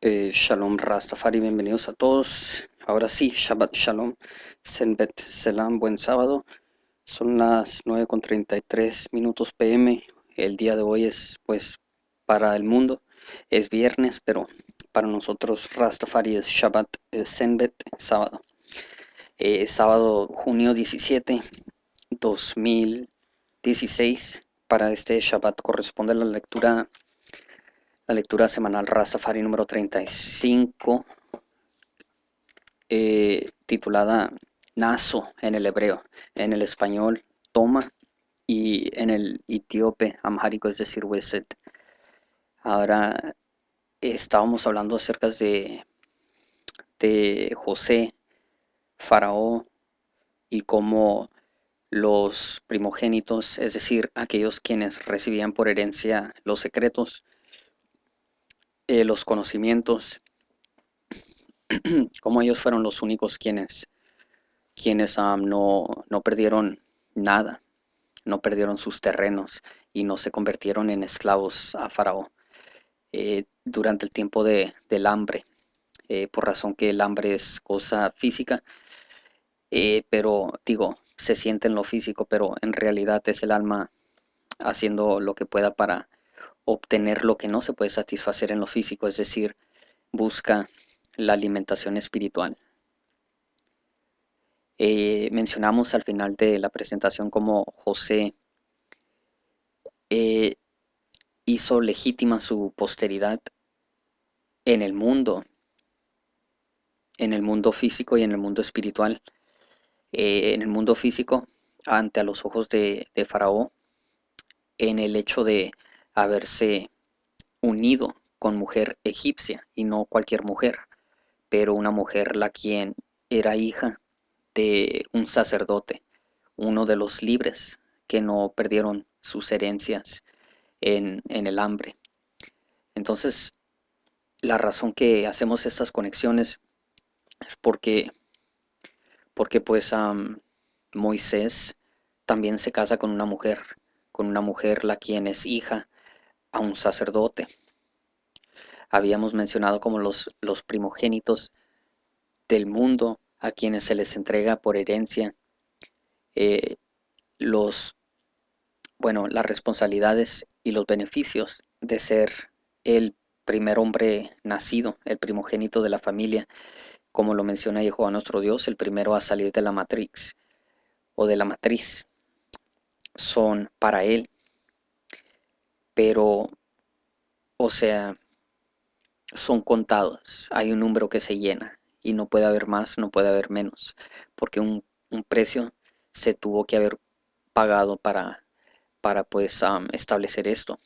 Eh, shalom Rastafari, bienvenidos a todos. Ahora sí, Shabbat Shalom, Senbet Selam, buen sábado. Son las 9.33 minutos pm. El día de hoy es, pues, para el mundo. Es viernes, pero para nosotros Rastafari es Shabbat Senbet, sábado. Eh, sábado, junio 17, 2016. Para este Shabbat corresponde la lectura la lectura semanal Rastafari número 35, eh, titulada Naso en el hebreo, en el español Toma y en el etíope Amharico, es decir, Weset. Ahora estábamos hablando acerca de, de José, Faraón y cómo los primogénitos, es decir, aquellos quienes recibían por herencia los secretos, eh, los conocimientos, como ellos fueron los únicos quienes, quienes no, no perdieron nada, no perdieron sus terrenos y no se convirtieron en esclavos a Faraón eh, durante el tiempo de, del hambre, eh, por razón que el hambre es cosa física, pero digo, se siente en lo físico, pero en realidad es el alma haciendo lo que pueda para obtener lo que no se puede satisfacer en lo físico, es decir, busca la alimentación espiritual. Eh, mencionamos al final de la presentación cómo José eh, hizo legítima su posteridad en el mundo, en el mundo físico y en el mundo espiritual. Eh, en el mundo físico, ante a los ojos de, de Faraón, en el hecho de haberse unido con mujer egipcia y no cualquier mujer, pero una mujer la quien era hija de un sacerdote, uno de los libres que no perdieron sus herencias en, el hambre. Entonces, la razón que hacemos estas conexiones es porque, porque pues Moisés también se casa con una mujer, con una mujer la quien es hija a un sacerdote. Habíamos mencionado como los, los primogénitos del mundo a quienes se les entrega por herencia eh, los bueno las responsabilidades y los beneficios de ser el primer hombre nacido el primogénito de la familia como lo menciona Jehová nuestro Dios el primero a salir de la matriz o de la matriz son para él pero, o sea, son contados. Hay un número que se llena y no puede haber más, no puede haber menos, porque un, precio se tuvo que haber pagado para, para pues, establecer esto.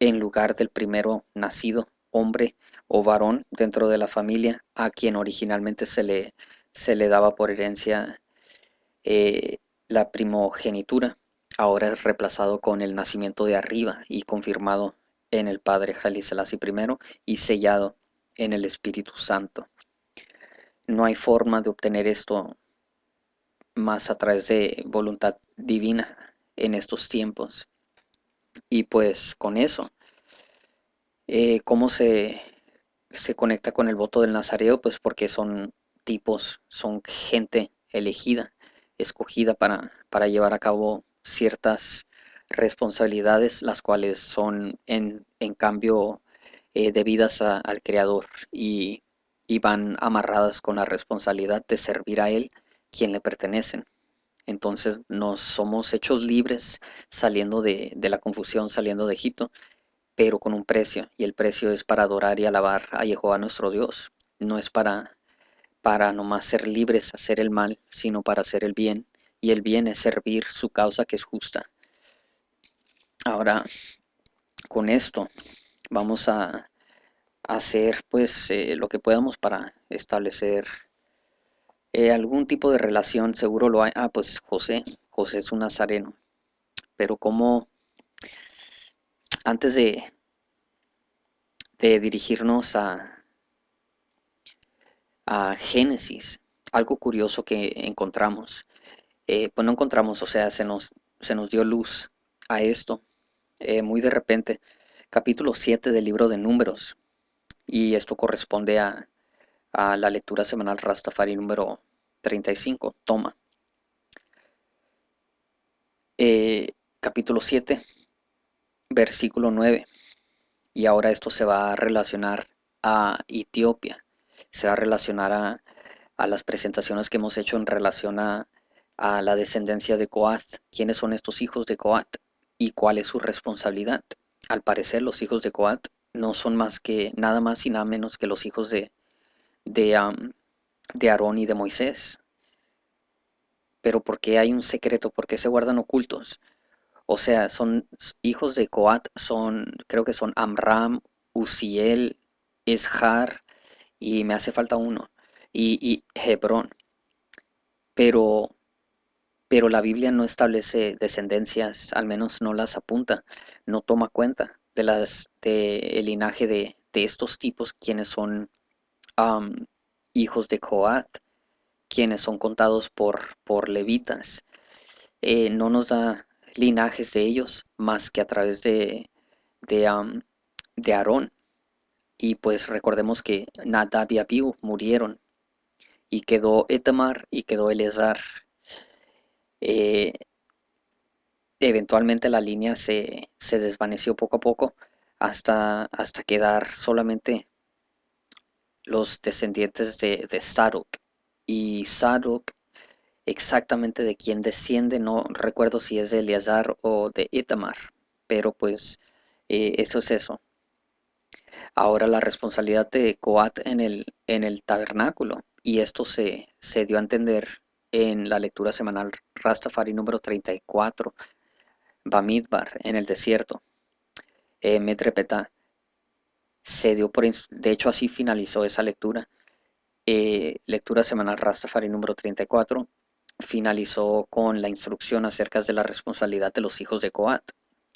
En lugar del primero nacido, hombre o varón dentro de la familia, a quien originalmente se le, se le daba por herencia eh, la primogenitura ahora es reemplazado con el nacimiento de arriba y confirmado en el Padre Jalí Selassie I y sellado en el Espíritu Santo. No hay forma de obtener esto más a través de voluntad divina en estos tiempos. Y pues con eso, eh, ¿cómo se, conecta con el voto del Nazareo? Pues porque son tipos, son gente elegida, escogida para, para llevar a cabo ciertas responsabilidades, las cuales son en, cambio eh, debidas al Creador y, van amarradas con la responsabilidad de servir a Él quien le pertenecen. Entonces nos somos hechos libres saliendo de, la confusión, saliendo de Egipto, pero con un precio, y el precio es para adorar y alabar a Jehová nuestro Dios. No es para, para nomás ser libres, hacer el mal, sino para hacer el bien y el bien es servir su causa que es justa. Ahora, con esto vamos a hacer pues eh, lo que podamos para establecer eh, algún tipo de relación, seguro lo hay. Ah, pues José, José es un nazareno. Pero como antes de, de dirigirnos a, a Génesis, algo curioso que encontramos. Eh, pues no encontramos, o sea, se nos, se nos dio luz a esto eh, muy de repente. Capítulo 7 del libro de números. Y esto corresponde a, la lectura semanal Rastafari número 35, toma. Eh, capítulo 7, versículo 9. Y ahora esto se va a relacionar a Etiopía, se va a relacionar a, a las presentaciones que hemos hecho en relación a, a la descendencia de Coat, quiénes son estos hijos de Coat y cuál es su responsabilidad. Al parecer los hijos de Coat no son más que nada más y nada menos que los hijos de, de, de Aarón y de Moisés. Pero ¿por qué hay un secreto? ¿Por qué se guardan ocultos? O sea, son hijos de Coat, son, creo que son Amram, Uziel, Eshar. y me hace falta uno, y, y Hebrón. Pero pero la Biblia no establece descendencias, al menos no las apunta, no toma cuenta de las de el linaje de, estos tipos, quienes son hijos de Coat, quienes son contados por, por levitas. Eh, no nos da linajes de ellos más que a través de, de, de Aarón. Y pues recordemos que Nadab y Abihu murieron y quedó Etamar y quedó Eleazar eh, eventualmente la línea se, desvaneció poco a poco hasta, hasta quedar solamente los descendientes de, de Y Saruk, exactamente de quién desciende, no recuerdo si es de Eleazar o de Itamar, pero pues eh, eso es eso. Ahora la responsabilidad de Coat en el, en el tabernáculo, y esto se, se dio a entender en la lectura semanal Rastafari número 34, Bamidbar, en el desierto, eh, Se dio por, de hecho, así finalizó esa lectura. Eh, lectura semanal Rastafari número 34 finalizó con la instrucción acerca de la responsabilidad de los hijos de Coat.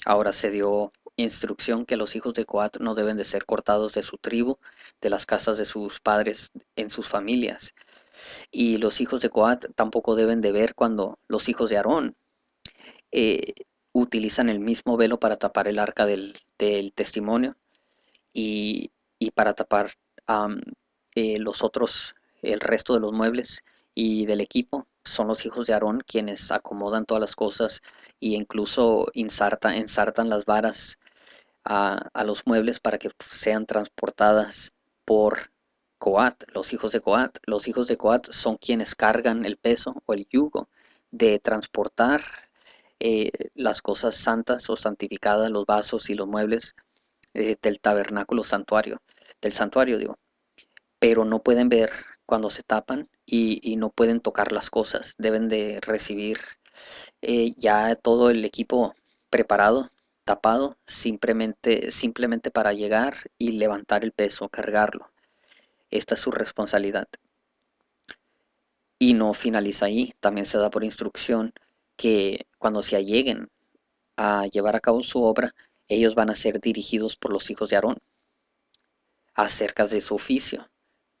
Ahora se dio instrucción que los hijos de Coat no deben de ser cortados de su tribu, de las casas de sus padres, en sus familias, y los hijos de Coat tampoco deben de ver cuando los hijos de Aarón eh, utilizan el mismo velo para tapar el arca del, testimonio y, para tapar eh, los otros, el resto de los muebles y del equipo. Son los hijos de Aarón quienes acomodan todas las cosas e incluso ensartan, ensartan las varas a, a, los muebles para que sean transportadas por Coat, los hijos de Coat. Los hijos de Coat son quienes cargan el peso o el yugo de transportar eh, las cosas santas o santificadas, los vasos y los muebles eh, del tabernáculo santuario, del santuario digo. Pero no pueden ver cuando se tapan y, no pueden tocar las cosas. Deben de recibir eh, ya todo el equipo preparado tapado simplemente, simplemente para llegar y levantar el peso, cargarlo. Esta es su responsabilidad. Y no finaliza ahí, también se da por instrucción que cuando se lleguen a llevar a cabo su obra, ellos van a ser dirigidos por los hijos de Aarón acerca de su oficio.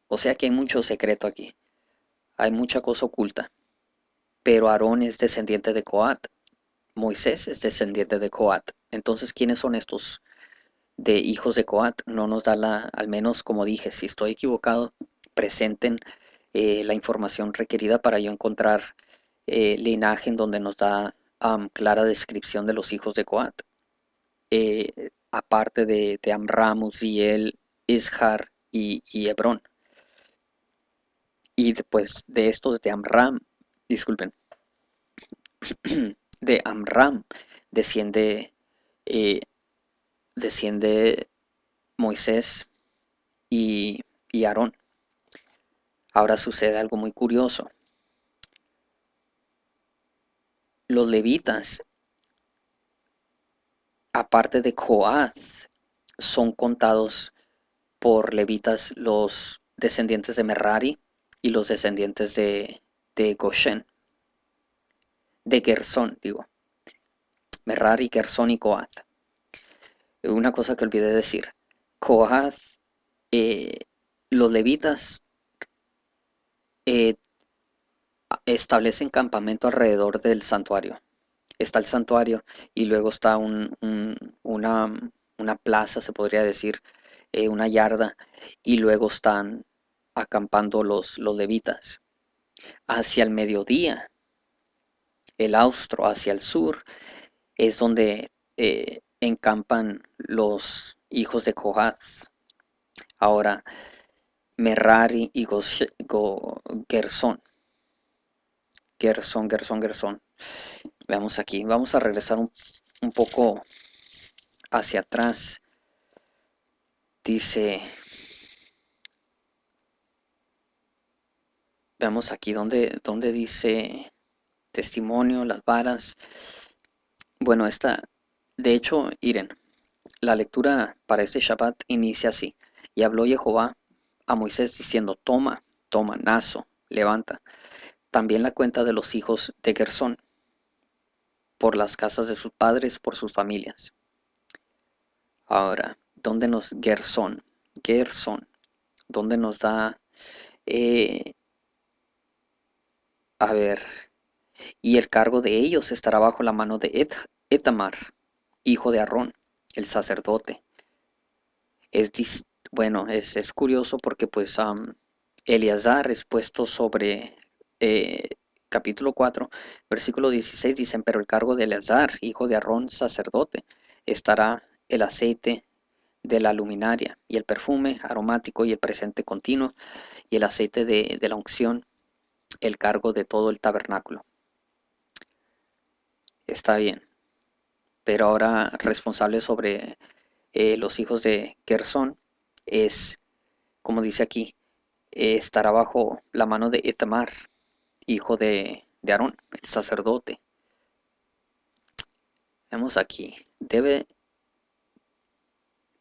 O sea que hay mucho secreto aquí, hay mucha cosa oculta. Pero Aarón es descendiente de Coat, Moisés es descendiente de Coat. Entonces, ¿quiénes son estos de hijos de Coat no nos da la, al menos como dije, si estoy equivocado, presenten eh, la información requerida para yo encontrar eh, linaje en donde nos da clara descripción de los hijos de Coat. Eh, aparte de, de Amram, Uziel, Ishar y, y, Hebrón. Y después de estos de Amram, disculpen, de Amram desciende desciende Moisés y, Aarón. Ahora sucede algo muy curioso. Los levitas, aparte de Coaz, son contados por levitas los descendientes de Merari y los descendientes de, de Goshen, de Gersón, digo. Merari, Gersón y Coaz una cosa que olvidé decir. cojas eh, los levitas eh, establecen campamento alrededor del santuario. Está el santuario y luego está una, plaza, se podría decir, eh, una yarda, y luego están acampando los, los levitas. Hacia el mediodía, el austro, hacia el sur, es donde encampan los hijos de Kohath. Ahora, Merari y Gersón. Gersón, Gerson. Gersón. Gerson, Veamos aquí, vamos a regresar un, poco hacia atrás. Dice, veamos aquí donde, donde dice testimonio, las varas. Bueno, esta, de hecho, Irene, la lectura para este Shabbat inicia así. Y habló Jehová a Moisés diciendo, toma, toma, nazo, levanta. También la cuenta de los hijos de Gersón, por las casas de sus padres, por sus familias. Ahora, ¿dónde nos Gersón? Gersón, ¿dónde nos da... Eh, a ver, y el cargo de ellos estará bajo la mano de Etamar, hijo de Aarón, el sacerdote. Es bueno, es, curioso porque pues um, Eleazar es puesto sobre eh, capítulo 4, versículo 16, dicen, pero el cargo de Eleazar, hijo de Aarón, sacerdote, estará el aceite de la luminaria y el perfume aromático y el presente continuo y el aceite de, de la unción, el cargo de todo el tabernáculo. Está bien pero ahora responsable sobre eh, los hijos de Gersón, es, como dice aquí, eh, estará bajo la mano de Etamar, hijo de, Aarón, el sacerdote. Vemos aquí, debe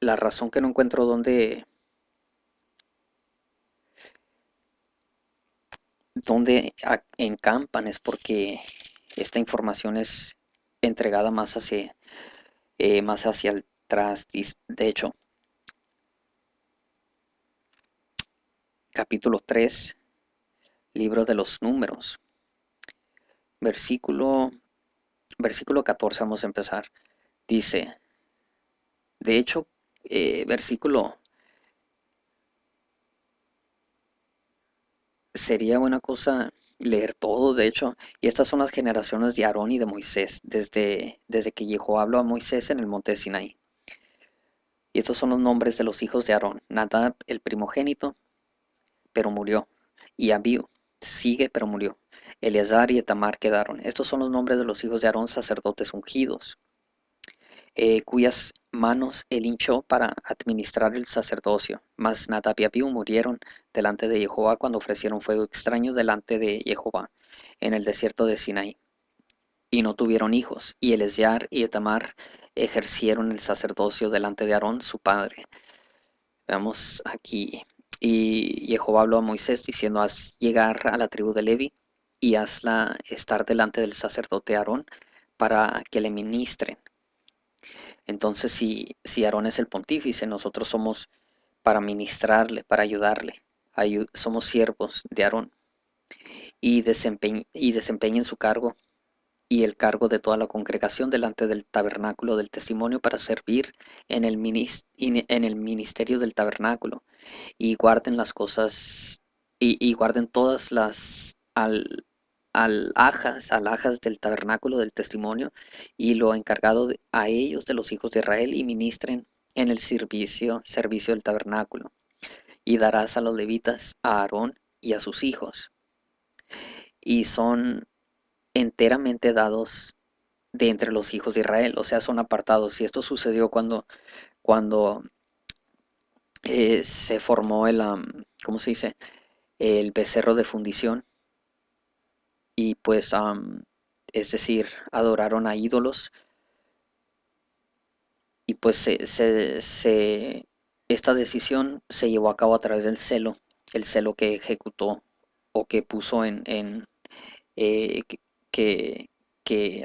la razón que no encuentro dónde donde encampan es porque esta información es entregada más hacia, eh, más hacia el trastis. De hecho, capítulo 3, libro de los números, versículo, versículo 14, vamos a empezar. Dice, de hecho, eh, versículo sería buena cosa leer todo, de hecho, y estas son las generaciones de Aarón y de Moisés, desde, desde que llegó habló a Moisés en el monte de Sinaí. Y estos son los nombres de los hijos de Aarón, Nadab, el primogénito, pero murió, y Abiu, sigue, pero murió, Eleazar y Etamar quedaron. Estos son los nombres de los hijos de Aarón, sacerdotes ungidos. Eh, cuyas manos él hinchó para administrar el sacerdocio. Mas Nadab y murieron delante de Jehová cuando ofrecieron fuego extraño delante de Jehová en el desierto de Sinaí. Y no tuvieron hijos, y Elesiar y Etamar ejercieron el sacerdocio delante de Aarón, su padre. Veamos aquí. Y Jehová habló a Moisés diciendo, haz llegar a la tribu de Levi y hazla estar delante del sacerdote Aarón para que le ministren entonces, si, si Aarón es el pontífice, nosotros somos para ministrarle, para ayudarle. somos siervos de Aarón y, y desempeñen su cargo y el cargo de toda la congregación delante del tabernáculo del testimonio para servir en el, en el ministerio del tabernáculo y guarden las cosas y, y guarden todas las al al Ajas, al Ajas del tabernáculo del testimonio, y lo encargado a ellos de los hijos de Israel, y ministren en el servicio, servicio del tabernáculo. Y darás a los levitas, a Aarón y a sus hijos. Y son enteramente dados de entre los hijos de Israel, o sea, son apartados. Y esto sucedió cuando, cuando eh, se formó el, se dice? El becerro de fundición y pues, es decir, adoraron a ídolos y pues se, se, esta decisión se llevó a cabo a través del celo, el celo que ejecutó o que puso en, en eh, que, que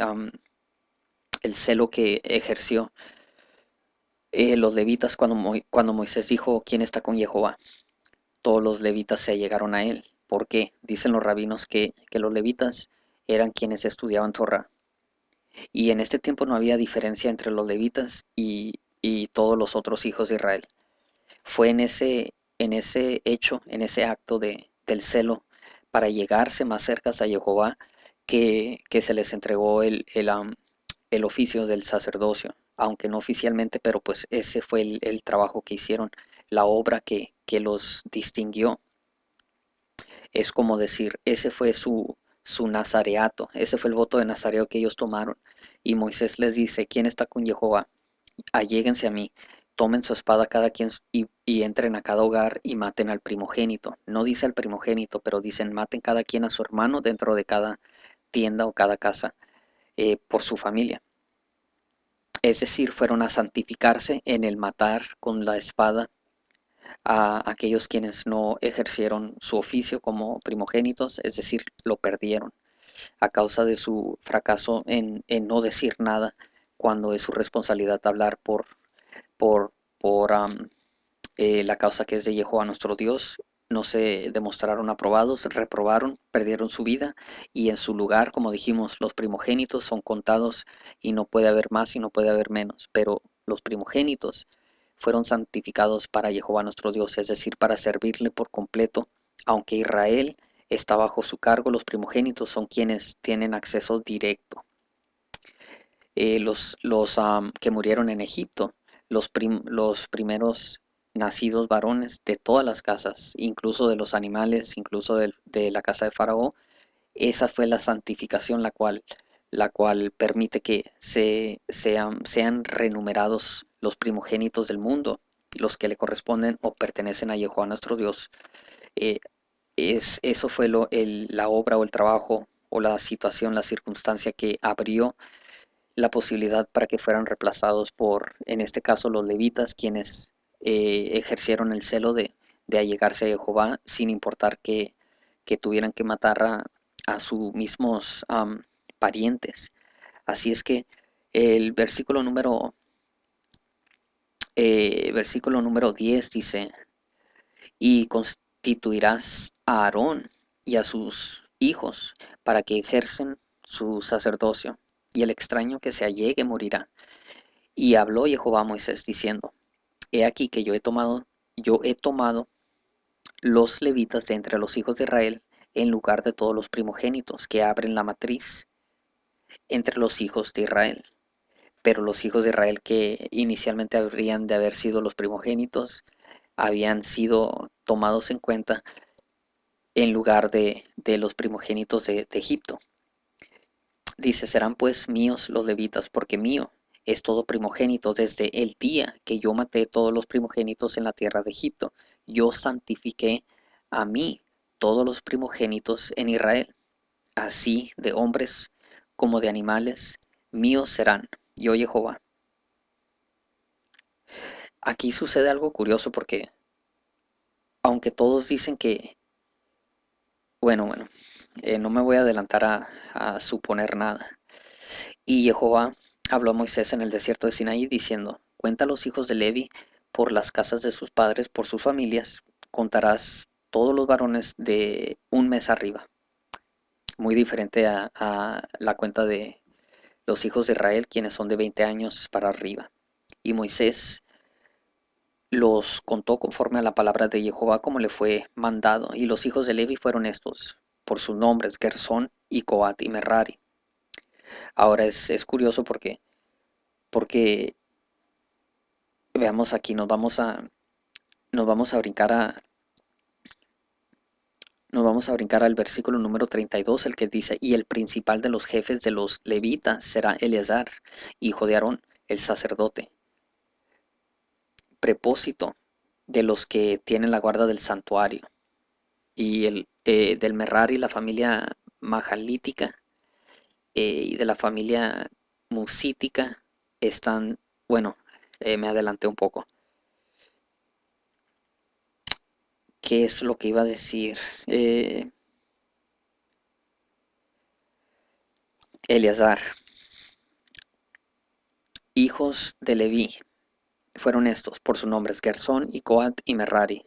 el celo que ejerció eh, los levitas cuando, cuando Moisés dijo quién está con Jehová. Todos los levitas se llegaron a él porque dicen los rabinos que, los levitas eran quienes estudiaban Torah. Y en este tiempo no había diferencia entre los levitas y, todos los otros hijos de Israel. Fue en ese, en ese hecho, en ese acto de, del celo para llegarse más cerca a Jehová que, se les entregó el, el, el, oficio del sacerdocio, aunque no oficialmente, pero pues ese fue el, trabajo que hicieron, la obra que los distinguió es como decir, ese fue su, su nazareato, ese fue el voto de nazareo que ellos tomaron. Y Moisés les dice, ¿quién está con Jehová? Alléguense a mí, tomen su espada cada quien y, entren a cada hogar y maten al primogénito. No dice al primogénito, pero dicen maten cada quien a su hermano dentro de cada tienda o cada casa eh, por su familia. Es decir, fueron a santificarse en el matar con la espada a aquellos quienes no ejercieron su oficio como primogénitos, es decir, lo perdieron a causa de su fracaso en, no decir nada cuando es su responsabilidad hablar por, por, por eh, la causa que es de Jehová nuestro Dios. No se demostraron aprobados, reprobaron, perdieron su vida y en su lugar, como dijimos, los primogénitos son contados y no puede haber más y no puede haber menos, pero los primogénitos fueron santificados para Jehová nuestro Dios, es decir, para servirle por completo, aunque Israel está bajo su cargo, los primogénitos son quienes tienen acceso directo. Eh, los, los que murieron en Egipto, los, los primeros nacidos varones de todas las casas, incluso de los animales, incluso de, de la casa de Faraón, esa fue la santificación la cual la cual permite que se, sean, sean renumerados los primogénitos del mundo, los que le corresponden o pertenecen a Jehová nuestro Dios. Eh, es, eso fue lo, el, la obra o el trabajo o la situación, la circunstancia que abrió la posibilidad para que fueran reemplazados por, en este caso, los levitas, quienes eh, ejercieron el celo de, de, allegarse a Jehová sin importar que, tuvieran que matar a, sus mismos parientes. Así es que el versículo número, eh, versículo número 10 dice, y constituirás a Aarón y a sus hijos para que ejercen su sacerdocio, y el extraño que se allegue morirá. Y habló Jehová a Moisés diciendo, He aquí que yo he tomado, yo he tomado los levitas de entre los hijos de Israel en lugar de todos los primogénitos que abren la matriz entre los hijos de Israel. Pero los hijos de Israel que inicialmente habrían de haber sido los primogénitos, habían sido tomados en cuenta en lugar de, los primogénitos de, de Egipto. Dice, serán pues míos los levitas, porque mío es todo primogénito desde el día que yo maté todos los primogénitos en la tierra de Egipto. Yo santifiqué a mí todos los primogénitos en Israel, así de hombres como de animales, míos serán, yo Jehová. Aquí sucede algo curioso porque, aunque todos dicen que, bueno, bueno, eh, no me voy a adelantar a, suponer nada. Y Jehová habló a Moisés en el desierto de Sinaí diciendo, cuenta los hijos de Levi por las casas de sus padres, por sus familias, contarás todos los varones de un mes arriba muy diferente a, la cuenta de los hijos de Israel, quienes son de 20 años para arriba. Y Moisés los contó conforme a la palabra de Jehová como le fue mandado. Y los hijos de Levi fueron estos, por sus nombres, Gersón y Coat y Merrari. Ahora es, es curioso porque, porque veamos aquí, nos vamos a, nos vamos a brincar a nos vamos a brincar al versículo número 32, el que dice, y el principal de los jefes de los levitas será Eleazar, hijo de Aarón, el sacerdote. Prepósito de los que tienen la guarda del santuario y el, eh, del Merari, la familia majalítica eh, y de la familia musítica están, bueno, eh, me adelanté un poco. ¿Qué es lo que iba a decir? Eh, Eleazar, hijos de Leví, fueron estos, por sus nombres, Gersón y Coat y Merrari.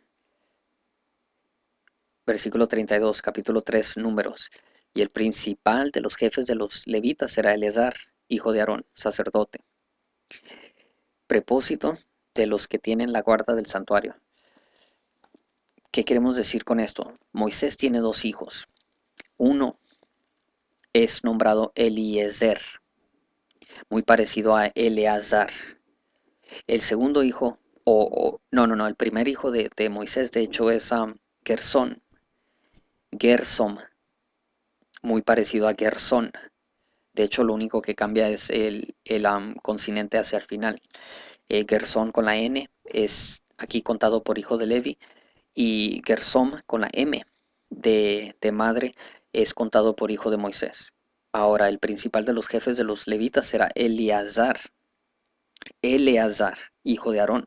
Versículo 32, capítulo 3, números. Y el principal de los jefes de los levitas será Eleazar, hijo de Aarón, sacerdote. Prepósito de los que tienen la guarda del santuario. ¿Qué queremos decir con esto? Moisés tiene dos hijos. Uno es nombrado Eliezer, muy parecido a Eleazar. El segundo hijo, o, no, no, no, el primer hijo de, Moisés, de hecho, es um, Gersón. Gersom, muy parecido a Gersón. De hecho, lo único que cambia es el, el um, hacia el final. Eh, Gersón con la N es aquí contado por hijo de Levi y Gersom con la M de, madre es contado por hijo de Moisés. Ahora, el principal de los jefes de los levitas será Eleazar. Eleazar, hijo de Aarón,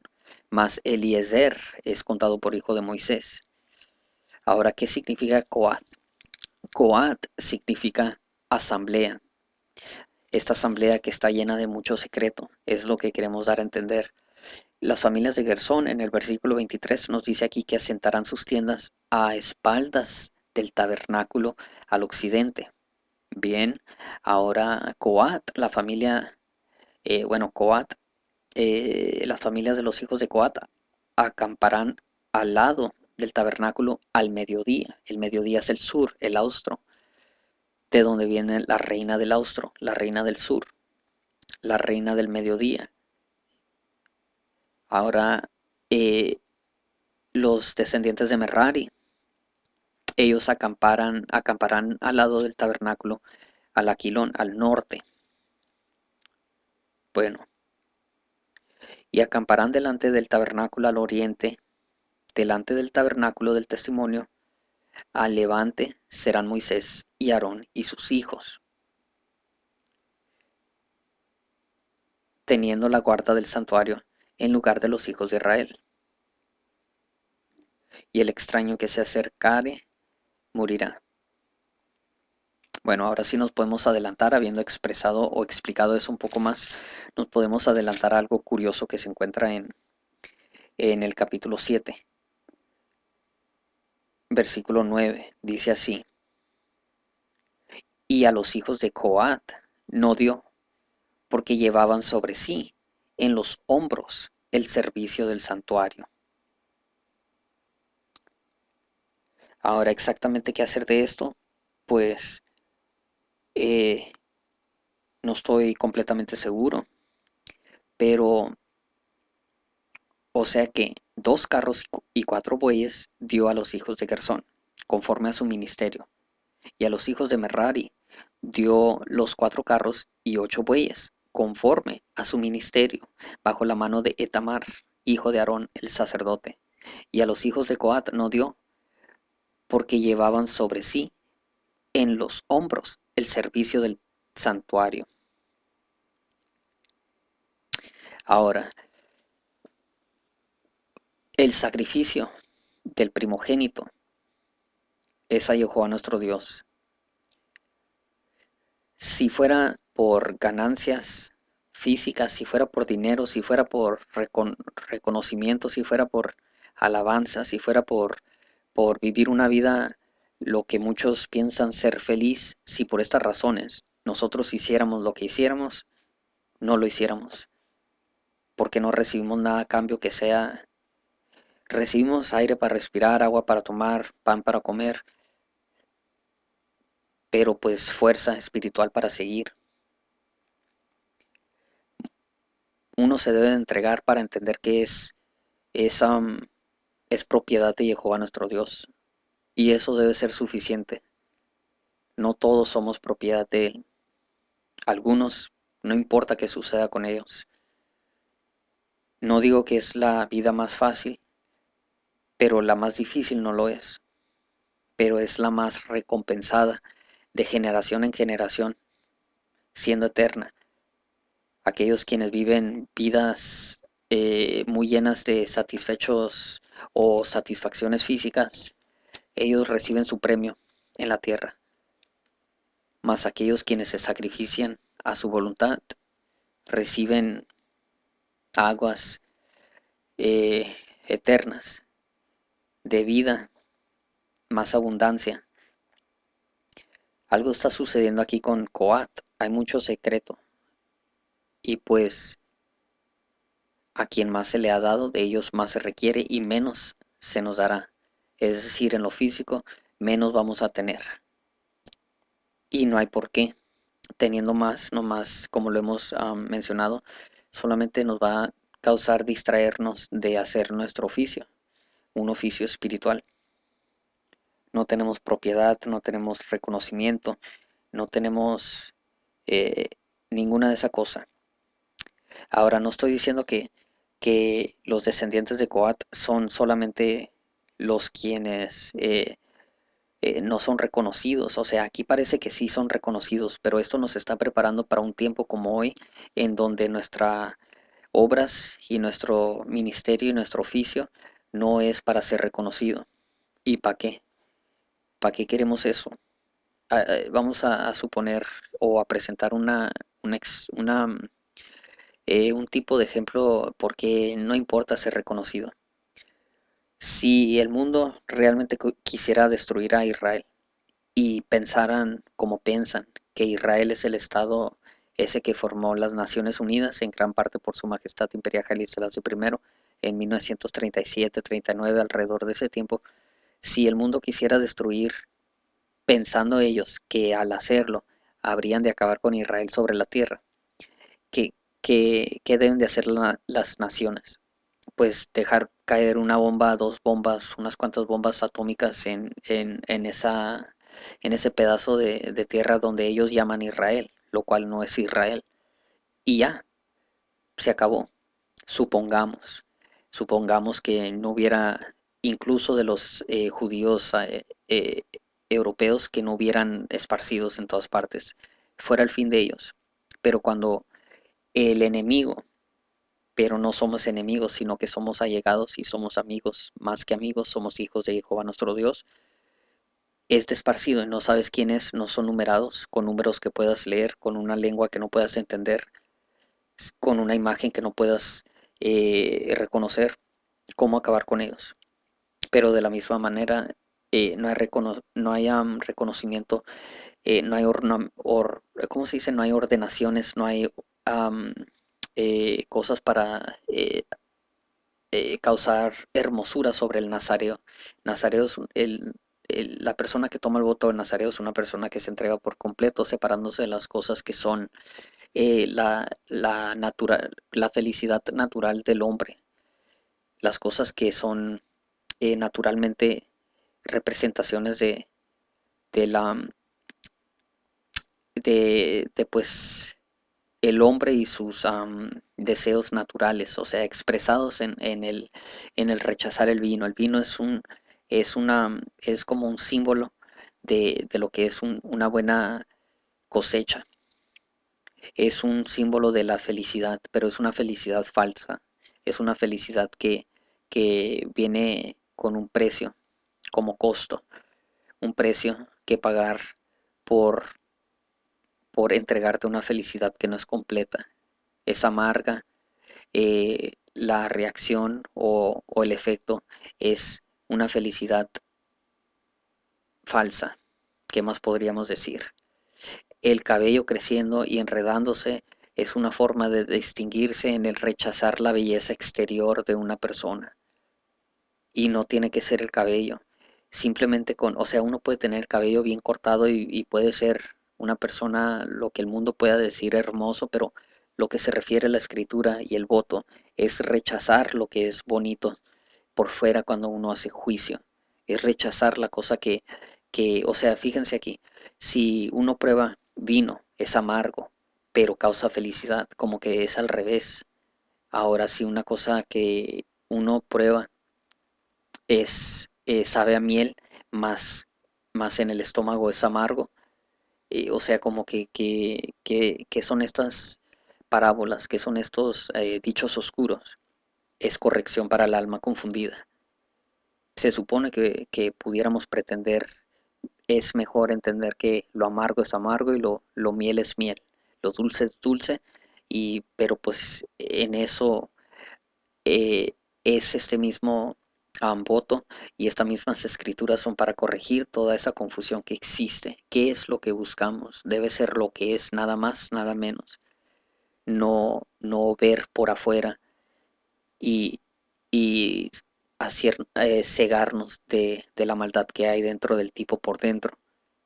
más Eliezer es contado por hijo de Moisés. Ahora, ¿qué significa Coat? Coat significa asamblea. Esta asamblea que está llena de mucho secreto es lo que queremos dar a entender. Las familias de Gersón en el versículo 23 nos dice aquí que asentarán sus tiendas a espaldas del tabernáculo al occidente. Bien, ahora Coat, la familia, eh, bueno, Coat, eh, las familias de los hijos de Coat acamparán al lado del tabernáculo al mediodía. El mediodía es el sur, el austro, de donde viene la reina del austro, la reina del sur, la reina del mediodía, Ahora, eh, los descendientes de Merari, ellos acamparán al lado del tabernáculo, al Aquilón, al norte. Bueno, y acamparán delante del tabernáculo al oriente, delante del tabernáculo del testimonio, al levante serán Moisés y Aarón y sus hijos, teniendo la guarda del santuario en lugar de los hijos de Israel. Y el extraño que se acercare morirá. Bueno, ahora sí nos podemos adelantar, habiendo expresado o explicado eso un poco más, nos podemos adelantar a algo curioso que se encuentra en, en el capítulo 7, versículo 9. Dice así, y a los hijos de Coat no dio, porque llevaban sobre sí en los hombros el servicio del santuario. Ahora, exactamente qué hacer de esto, pues eh, no estoy completamente seguro, pero o sea que dos carros y cuatro bueyes dio a los hijos de Gersón, conforme a su ministerio, y a los hijos de Merrari dio los cuatro carros y ocho bueyes, conforme a su ministerio, bajo la mano de Etamar, hijo de Aarón el sacerdote. Y a los hijos de Coat no dio, porque llevaban sobre sí en los hombros el servicio del santuario. Ahora, el sacrificio del primogénito es a nuestro Dios. Si fuera por ganancias físicas, si fuera por dinero, si fuera por reconocimiento, si fuera por alabanza, si fuera por, por vivir una vida lo que muchos piensan ser feliz, si por estas razones nosotros hiciéramos lo que hiciéramos, no lo hiciéramos. Porque no recibimos nada a cambio que sea... Recibimos aire para respirar, agua para tomar, pan para comer, pero pues fuerza espiritual para seguir. uno se debe de entregar para entender que es, esa es propiedad de Jehová nuestro Dios. Y eso debe ser suficiente. No todos somos propiedad de Él. Algunos, no importa qué suceda con ellos. No digo que es la vida más fácil, pero la más difícil no lo es. Pero es la más recompensada de generación en generación, siendo eterna aquellos quienes viven vidas eh, muy llenas de satisfechos o satisfacciones físicas, ellos reciben su premio en la tierra. Mas aquellos quienes se sacrifician a su voluntad reciben aguas eh, eternas de vida, más abundancia. Algo está sucediendo aquí con Coat, hay mucho secreto y pues a quien más se le ha dado, de ellos más se requiere y menos se nos dará. Es decir, en lo físico, menos vamos a tener. Y no hay por qué. Teniendo más, no más, como lo hemos mencionado, solamente nos va a causar distraernos de hacer nuestro oficio, un oficio espiritual. No tenemos propiedad, no tenemos reconocimiento, no tenemos eh, ninguna de esa cosa. Ahora, no estoy diciendo que, los descendientes de Coat son solamente los quienes eh, eh, no son reconocidos. O sea, aquí parece que sí son reconocidos, pero esto nos está preparando para un tiempo como hoy, en donde nuestras obras y nuestro ministerio y nuestro oficio no es para ser reconocido. ¿Y para qué? ¿Para qué queremos eso? Ah, eh, vamos a, suponer o a presentar una, una eh, un tipo de ejemplo porque no importa ser reconocido. Si el mundo realmente quisiera destruir a Israel y pensaran como piensan, que Israel es el Estado ese que formó las Naciones Unidas, en gran parte por su Majestad Imperial Jalil I, en 1937-39, alrededor de ese tiempo, si el mundo quisiera destruir, pensando ellos que al hacerlo habrían de acabar con Israel sobre la tierra, que, que, deben de hacer las naciones. Pues dejar caer una bomba, dos bombas, unas cuantas bombas atómicas en, esa, en ese pedazo de, tierra donde ellos llaman Israel, lo cual no es Israel. Y ya, se acabó. Supongamos, supongamos que no hubiera incluso de los eh, judíos eh, eh, europeos que no hubieran esparcidos en todas partes, fuera el fin de ellos. Pero cuando el enemigo, pero no somos enemigos, sino que somos allegados y somos amigos, más que amigos, somos hijos de Jehová nuestro Dios. Es desparcido y no sabes quiénes, no son numerados, con números que puedas leer, con una lengua que no puedas entender, con una imagen que no puedas eh, reconocer, cómo acabar con ellos. Pero de la misma manera, eh, no hay, no hay reconocimiento, eh, no hay, se dice? No hay ordenaciones, no hay eh, cosas para eh, eh, causar hermosura sobre el nazareo. Nazareo es la persona que toma el voto de nazareo es una persona que se entrega por completo, separándose de las cosas que son la, la felicidad natural del hombre, las cosas que son naturalmente representaciones de, la de pues el hombre y sus deseos naturales, o sea, expresados en, en, el, en el rechazar el vino. El vino es, un, es, una, es como un símbolo de, lo que es una buena cosecha. Es un símbolo de la felicidad, pero es una felicidad falsa. Es una felicidad que, que viene con un precio, como costo, un precio que pagar por por entregarte una felicidad que no es completa, es amarga, eh, la reacción o, el efecto es una felicidad falsa, ¿qué más podríamos decir? El cabello creciendo y enredándose es una forma de distinguirse en el rechazar la belleza exterior de una persona. Y no tiene que ser el cabello. Simplemente con, o sea, uno puede tener el cabello bien cortado y puede ser una persona, lo que el mundo pueda decir hermoso, pero lo que se refiere a la escritura y el voto es rechazar lo que es bonito por fuera cuando uno hace juicio. Es rechazar la cosa que, o sea, fíjense aquí, si uno prueba vino, es amargo, pero causa felicidad, como que es al revés. Ahora, si una cosa que uno prueba es, eh, sabe a miel, más, más en el estómago es amargo, eh, o sea, como que, que, que, son estas parábolas, que son estos eh, dichos oscuros, es corrección para el alma confundida. Se supone que, pudiéramos pretender, es mejor entender que lo amargo es amargo y lo, miel es miel, lo dulce es dulce, y, pero pues en eso eh, es este mismo Amboto y estas mismas escrituras son para corregir toda esa confusión que existe. ¿Qué es lo que buscamos? Debe ser lo que es, nada más, nada menos. No, no ver por afuera y, hacer, eh, cegarnos de, la maldad que hay dentro del tipo por dentro,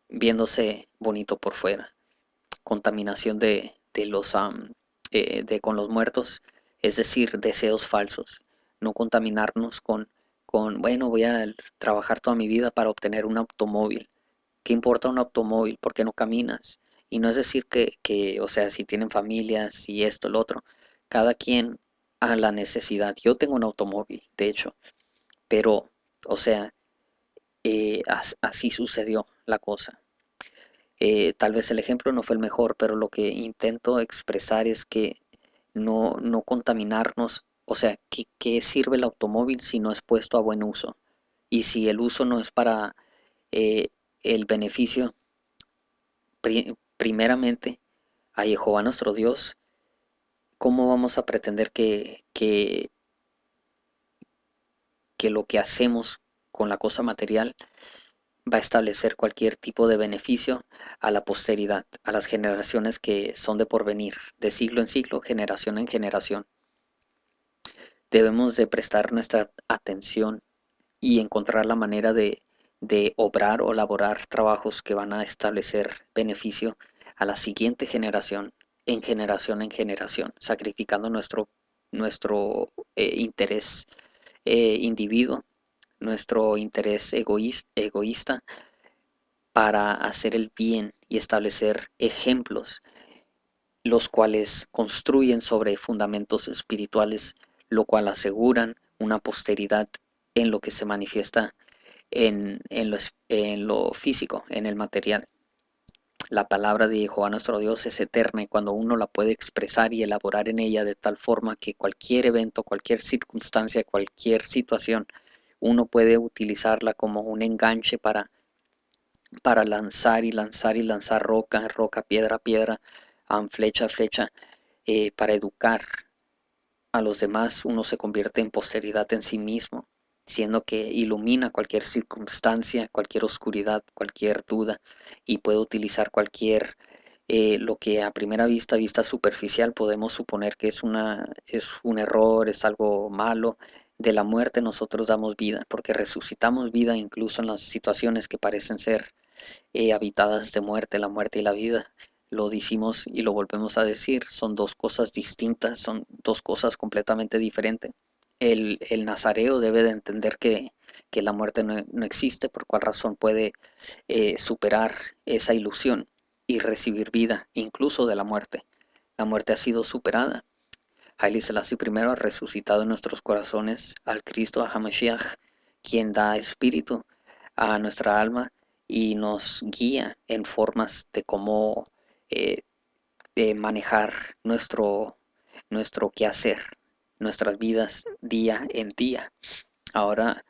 viéndose bonito por fuera. Contaminación de, de los, eh, de con los muertos, es decir, deseos falsos. No contaminarnos con con, bueno, voy a trabajar toda mi vida para obtener un automóvil. ¿Qué importa un automóvil? ¿Por qué no caminas? Y no es decir que, o sea, si tienen familias, y esto, lo otro. Cada quien a la necesidad. Yo tengo un automóvil, de hecho. Pero, o sea, eh, así sucedió la cosa. Eh, tal vez el ejemplo no fue el mejor, pero lo que intento expresar es que no, no contaminarnos o sea, ¿qué, sirve el automóvil si no es puesto a buen uso? Y si el uso no es para eh, el beneficio, primeramente, a Jehová nuestro Dios, ¿cómo vamos a pretender que, que, que lo que hacemos con la cosa material va a establecer cualquier tipo de beneficio a la posteridad, a las generaciones que son de porvenir, de siglo en siglo, generación en generación debemos de prestar nuestra atención y encontrar la manera de, obrar o elaborar trabajos que van a establecer beneficio a la siguiente generación, en generación en generación, sacrificando nuestro, nuestro eh, interés eh, individuo, nuestro interés egoísta para hacer el bien y establecer ejemplos, los cuales construyen sobre fundamentos espirituales lo cual aseguran una posteridad en lo que se manifiesta en, lo, físico, en el material. La palabra de Jehová nuestro Dios es eterna y cuando uno la puede expresar y elaborar en ella de tal forma que cualquier evento, cualquier circunstancia, cualquier situación, uno puede utilizarla como un enganche para, para lanzar y lanzar y lanzar roca, roca, piedra, piedra, flecha, flecha, eh, para educar a los demás, uno se convierte en posteridad en sí mismo, siendo que ilumina cualquier circunstancia, cualquier oscuridad, cualquier duda, y puede utilizar cualquier eh, lo que a primera vista, vista superficial, podemos suponer que es, una, es un error, es algo malo. De la muerte nosotros damos vida, porque resucitamos vida incluso en las situaciones que parecen ser eh, habitadas de muerte, la muerte y la vida lo decimos y lo volvemos a decir, son dos cosas distintas, son dos cosas completamente diferentes. El, el nazareo debe de entender que, que la muerte no, existe, por cual razón puede eh, superar esa ilusión y recibir vida, incluso de la muerte. La muerte ha sido superada. Haile Selassie primero ha resucitado en nuestros corazones al Cristo, a Hamashiach, quien da espíritu a nuestra alma y nos guía en formas de cómo eh, manejar nuestro, nuestro quehacer, nuestras vidas día en día. Ahora,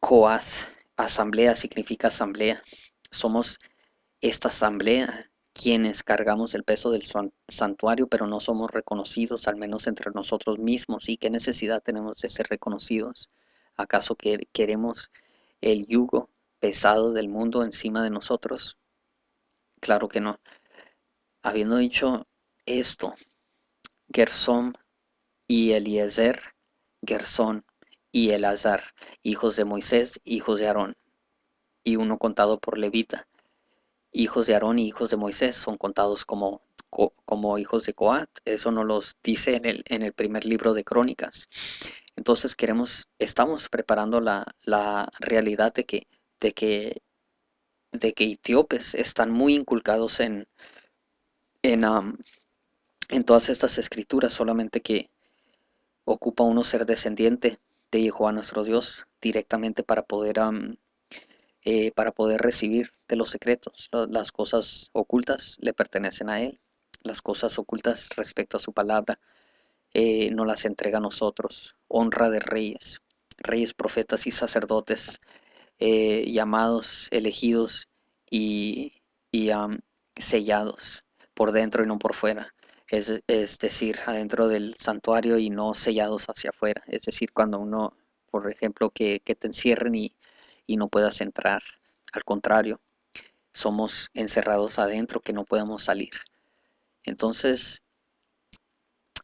coaz, asamblea, significa asamblea. Somos esta asamblea quienes cargamos el peso del santuario, pero no somos reconocidos, al menos entre nosotros mismos. ¿Y qué necesidad tenemos de ser reconocidos? ¿Acaso que queremos el yugo pesado del mundo encima de nosotros? Claro que no. Habiendo dicho esto, Gersón y Eliezer, Gersón y Elazar, hijos de Moisés, hijos de Aarón, y uno contado por Levita. Hijos de Aarón y hijos de Moisés son contados como, como hijos de Coat. Eso no los dice en el, en el primer libro de Crónicas. Entonces queremos, estamos preparando la, realidad de que, de que de que etíopes están muy inculcados en, en, en todas estas escrituras, solamente que ocupa uno ser descendiente de Jehová nuestro Dios directamente para poder, eh, para poder recibir de los secretos. Las cosas ocultas le pertenecen a Él, las cosas ocultas respecto a su palabra eh, no las entrega a nosotros. Honra de reyes, reyes, profetas y sacerdotes eh, llamados, elegidos y, sellados por dentro y no por fuera. Es, decir, adentro del santuario y no sellados hacia afuera. Es decir, cuando uno, por ejemplo, que, te encierren y, no puedas entrar. Al contrario, somos encerrados adentro que no podemos salir. Entonces,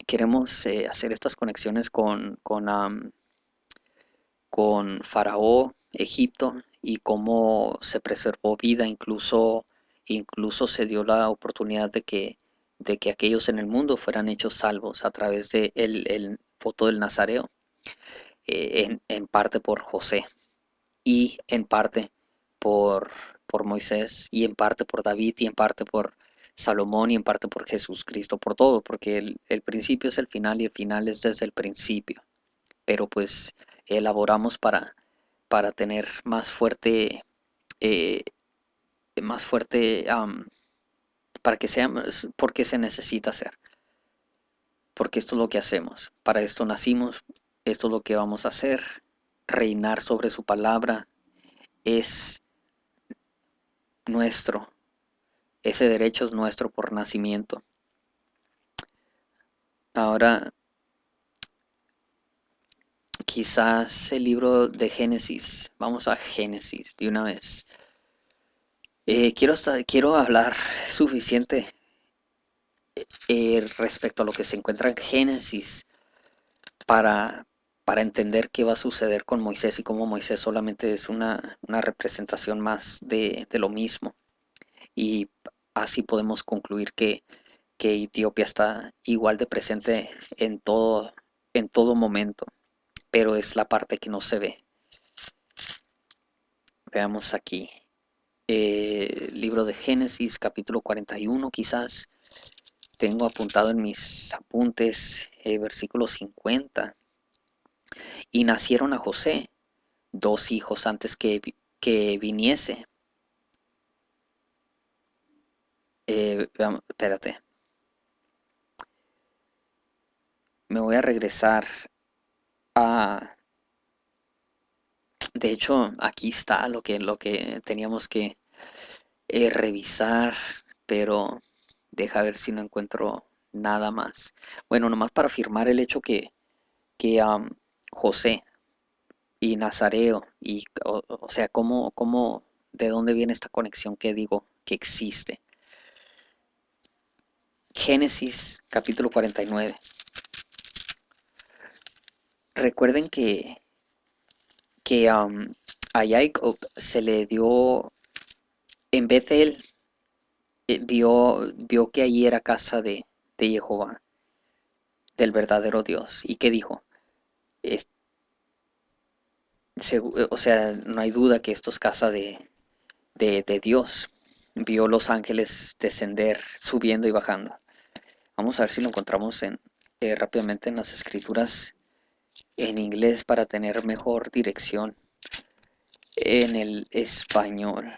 queremos eh, hacer estas conexiones con, con, con Faraón, Egipto y cómo se preservó vida, incluso, incluso se dio la oportunidad de que, de que aquellos en el mundo fueran hechos salvos a través de el, el del Nazareo, eh, en, parte por José y en parte por, por Moisés y en parte por David y en parte por Salomón y en parte por Jesús Cristo, por todo, porque el principio es el final y el final es desde el principio. Pero pues elaboramos para, para tener más fuerte, eh, más fuerte, para que seamos... porque se necesita hacer. Porque esto es lo que hacemos, para esto nacimos, esto es lo que vamos a hacer, reinar sobre su palabra es nuestro, ese derecho es nuestro por nacimiento. Ahora quizás el libro de Génesis. Vamos a Génesis de una vez. Eh, quiero, quiero hablar suficiente eh, eh, respecto a lo que se encuentra en Génesis para, entender qué va a suceder con Moisés y cómo Moisés solamente es una, representación más de, lo mismo. Y así podemos concluir que, Etiopía está igual de presente en todo, en todo momento pero es la parte que no se ve. Veamos aquí. Eh, libro de Génesis, capítulo 41 quizás. Tengo apuntado en mis apuntes eh, versículo 50. Y nacieron a José dos hijos antes que, viniese. Eh, espérate. Me voy a regresar de hecho, aquí está lo que, lo que teníamos que eh, revisar, pero deja ver si no encuentro nada más. Bueno, nomás para afirmar el hecho que, que José y Nazareo, y, o, sea, cómo, de dónde viene esta conexión que digo que existe. Génesis capítulo 49 recuerden que, que um, a Jacob se le dio, en vez de él, eh, vio, vio que allí era casa de, Jehová, del verdadero Dios. ¿Y qué dijo? Eh, o sea, no hay duda que esto es casa de, Dios. Vio los ángeles descender, subiendo y bajando. Vamos a ver si lo encontramos en, eh, rápidamente en las escrituras en inglés para tener mejor dirección en el español.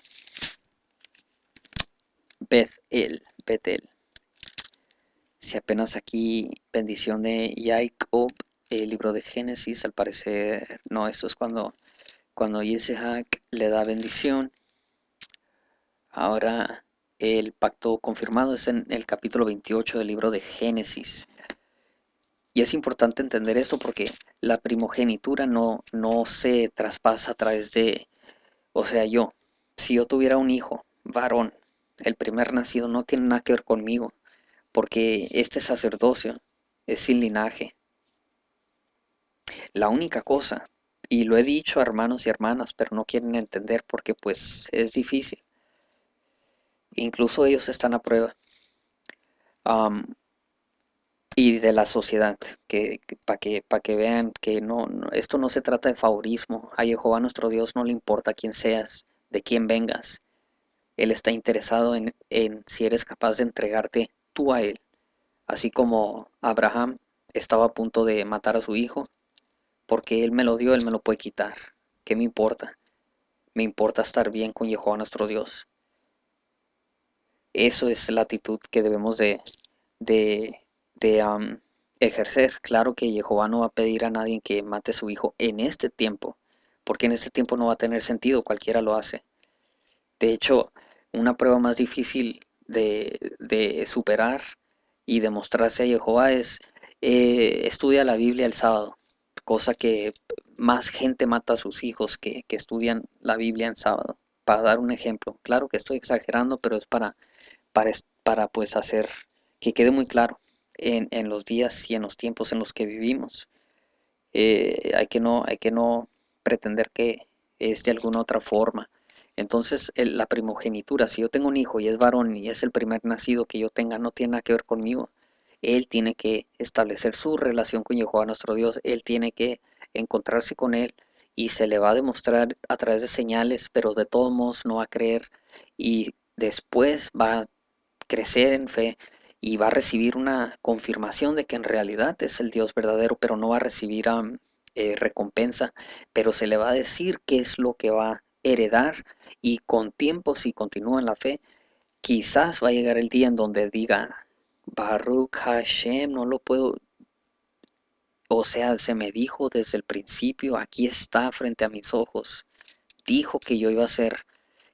Bethel, Si apenas aquí, bendición de Jacob, el libro de Génesis, al parecer, no, esto es cuando, cuando le da bendición. Ahora el pacto confirmado es en el capítulo 28 del libro de Génesis. Y es importante entender esto porque la primogenitura no, no se traspasa a través de, o sea, yo, si yo tuviera un hijo, varón, el primer nacido no tiene nada que ver conmigo, porque este sacerdocio es sin linaje. La única cosa, y lo he dicho a hermanos y hermanas, pero no quieren entender porque pues es difícil. Incluso ellos están a prueba y de la sociedad, que, para que, que vean que no, esto no se trata de favorismo. A Jehová nuestro Dios no le importa quién seas, de quién vengas. Él está interesado en, si eres capaz de entregarte tú a Él. Así como Abraham estaba a punto de matar a su hijo, porque Él me lo dio, Él me lo puede quitar. ¿Qué me importa? Me importa estar bien con Jehová nuestro Dios. Eso es la actitud que debemos de de ejercer. Claro que Jehová no va a pedir a nadie que mate a su hijo en este tiempo, porque en este tiempo no va a tener sentido, cualquiera lo hace. De hecho, una prueba más difícil de, superar y demostrarse a Jehová es eh, estudia la Biblia el sábado, cosa que más gente mata a sus hijos que, que estudian la Biblia en sábado. Para dar un ejemplo, claro que estoy exagerando, pero es para, para, para pues hacer que quede muy claro en, los días y en los tiempos en los que vivimos. Eh, hay, que no, hay que no pretender que es de alguna otra forma. Entonces, la primogenitura, si yo tengo un hijo y es varón y es el primer nacido que yo tenga, no tiene nada que ver conmigo. Él tiene que establecer su relación con Jehová nuestro Dios, él tiene que encontrarse con él y se le va a demostrar a través de señales, pero de todos modos no va a creer y después va a crecer en fe, y va a recibir una confirmación de que en realidad es el Dios verdadero, pero no va a recibir eh, recompensa, pero se le va a decir qué es lo que va a heredar y con tiempo, si continúa en la fe, quizás va a llegar el día en donde diga, Baruch Hashem, no lo puedo, o sea, se me dijo desde el principio, aquí está frente a mis ojos, dijo que yo iba a ser,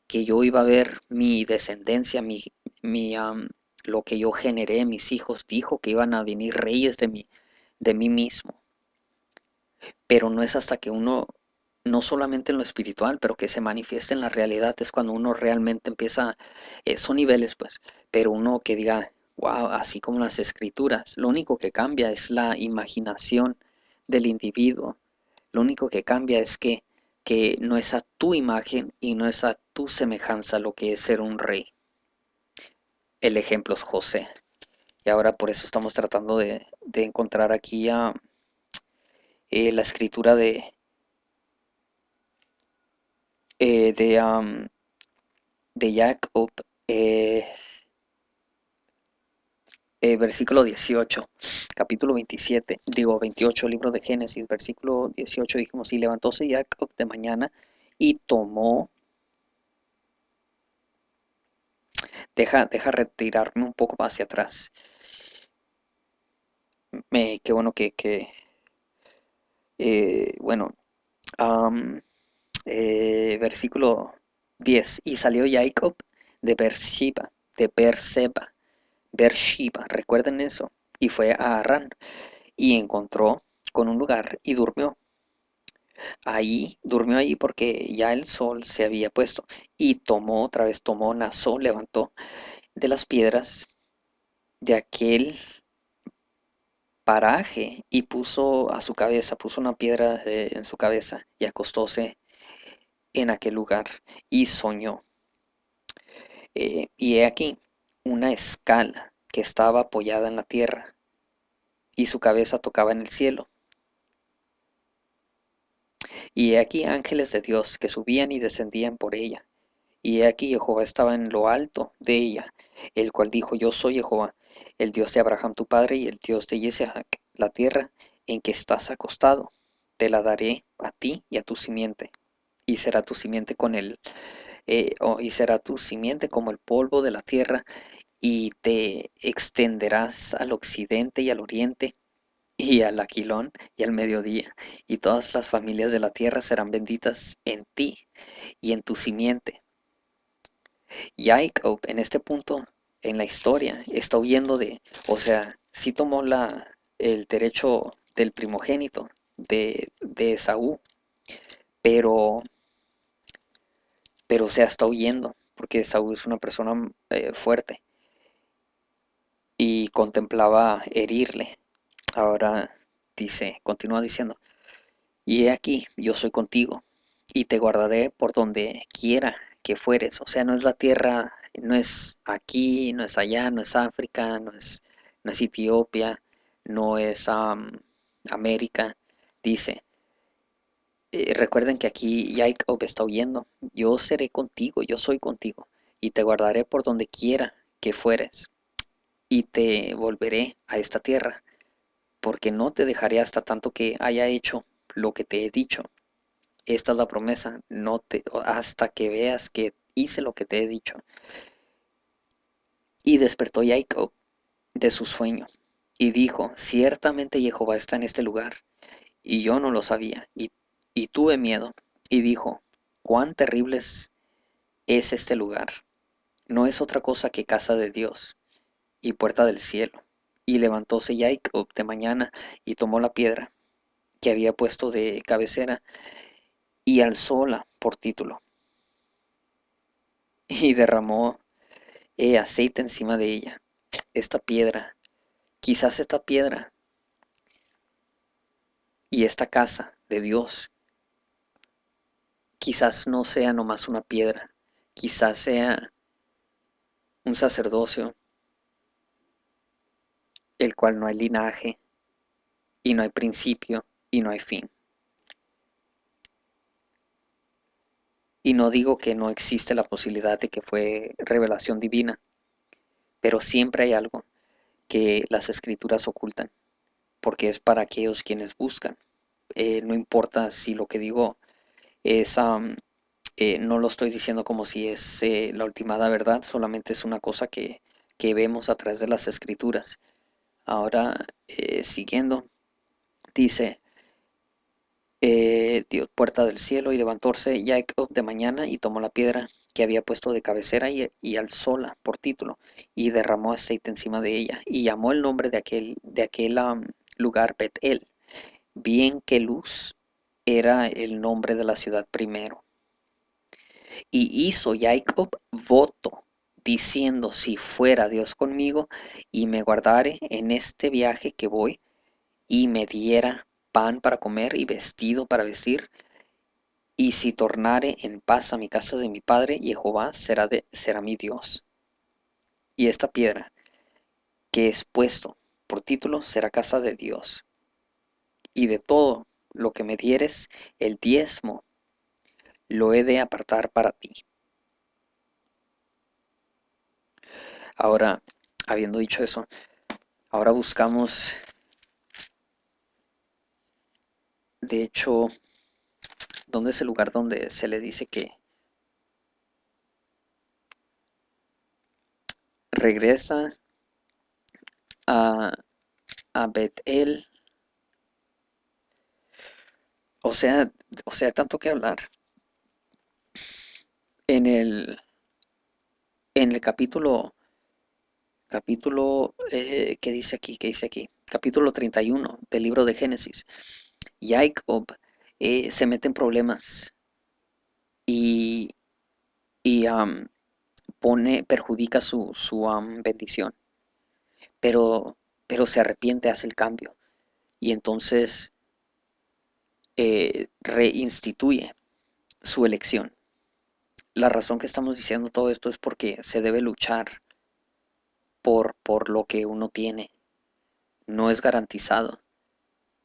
que yo iba a ver mi descendencia, mi, mi lo que yo generé, mis hijos dijo que iban a venir reyes de mí, de mí mismo. Pero no es hasta que uno, no solamente en lo espiritual, pero que se manifieste en la realidad, es cuando uno realmente empieza, esos eh, son niveles pues, pero uno que diga, wow, así como las escrituras, lo único que cambia es la imaginación del individuo, lo único que cambia es que, que no es a tu imagen y no es a tu semejanza lo que es ser un rey el ejemplo es José. Y ahora por eso estamos tratando de, encontrar aquí eh, la escritura de, eh, de, de Jacob, eh, versículo 18, capítulo 27, digo 28, libro de Génesis, versículo 18, dijimos, y levantóse Jacob de mañana y tomó Deja, retirarme un poco hacia atrás. Me, qué bueno que... Eh, bueno, eh, versículo 10. Y salió Jacob de Beersheba, de Beersheba. Beersheba, recuerden eso. Y fue a Arán. y encontró con un lugar y durmió. Ahí durmió ahí porque ya el sol se había puesto y tomó otra vez, tomó, nazó, levantó de las piedras de aquel paraje y puso a su cabeza, puso una piedra en su cabeza y acostóse en aquel lugar y soñó. Eh, y he aquí una escala que estaba apoyada en la tierra y su cabeza tocaba en el cielo. Y he aquí ángeles de Dios que subían y descendían por ella. Y he aquí Jehová estaba en lo alto de ella, el cual dijo, Yo soy Jehová, el Dios de Abraham tu padre y el Dios de Isaac, la tierra en que estás acostado, te la daré a ti y a tu simiente, y será tu simiente con él eh, y será tu simiente como el polvo de la tierra, y te extenderás al occidente y al oriente, y al aquilón y al mediodía, y todas las familias de la tierra serán benditas en ti y en tu simiente. Y Jacob en este punto en la historia está huyendo de, o sea, si tomó la, el derecho del primogénito de, de Saúl, pero, pero o sea, está huyendo, porque Saúl es una persona eh, fuerte y contemplaba herirle Ahora dice, continúa diciendo, y he aquí, yo soy contigo, y te guardaré por donde quiera que fueres. O sea, no es la tierra, no es aquí, no es allá, no es África, no es, no Etiopía, no es um, América. Dice, eh, recuerden que aquí Jacob está oyendo, Yo seré contigo, yo soy contigo, y te guardaré por donde quiera que fueres, y te volveré a esta tierra porque no te dejaré hasta tanto que haya hecho lo que te he dicho. Esta es la promesa, no te hasta que veas que hice lo que te he dicho. Y despertó Jacob de su sueño y dijo, ciertamente Jehová está en este lugar, y yo no lo sabía, y, tuve miedo, y dijo, cuán terrible es este lugar, no es otra cosa que casa de Dios y puerta del cielo. Y levantóse Jacob de mañana y tomó la piedra que había puesto de cabecera y alzóla por título. Y derramó eh, aceite encima de ella. Esta piedra, quizás esta piedra y esta casa de Dios, quizás no sea nomás una piedra, quizás sea un sacerdocio, el cual no hay linaje, y no hay principio, y no hay fin. Y no digo que no existe la posibilidad de que fue revelación divina, pero siempre hay algo que las escrituras ocultan, porque es para aquellos quienes buscan. Eh, no importa si lo que digo es, eh, no lo estoy diciendo como si es eh, la ultimada verdad, solamente es una cosa que, que vemos a través de las escrituras. Ahora, eh, siguiendo, dice, eh, Dios puerta del cielo y levantóse Jacob de mañana y tomó la piedra que había puesto de cabecera y, y, alzóla por título y derramó aceite encima de ella y llamó el nombre de aquel, de aquel lugar Betel, bien que luz era el nombre de la ciudad primero. Y hizo Jacob voto diciendo si fuera Dios conmigo y me guardare en este viaje que voy y me diera pan para comer y vestido para vestir, y si tornare en paz a mi casa de mi padre, Jehová será, de, será mi Dios. Y esta piedra que es puesto por título será casa de Dios. Y de todo lo que me dieres, el diezmo, lo he de apartar para ti. Ahora, habiendo dicho eso, ahora buscamos, de hecho, ¿dónde es el lugar donde se le dice que regresa a, a Betel? O sea, o sea, tanto que hablar. En el, en el capítulo capítulo, eh, ¿qué dice aquí? ¿Qué dice aquí? Capítulo 31 del libro de Génesis. Jacob eh, se mete en problemas y, y pone, perjudica su, bendición, pero, pero se arrepiente, hace el cambio y entonces eh, reinstituye su elección. La razón que estamos diciendo todo esto es porque se debe luchar por, lo que uno tiene. No es garantizado.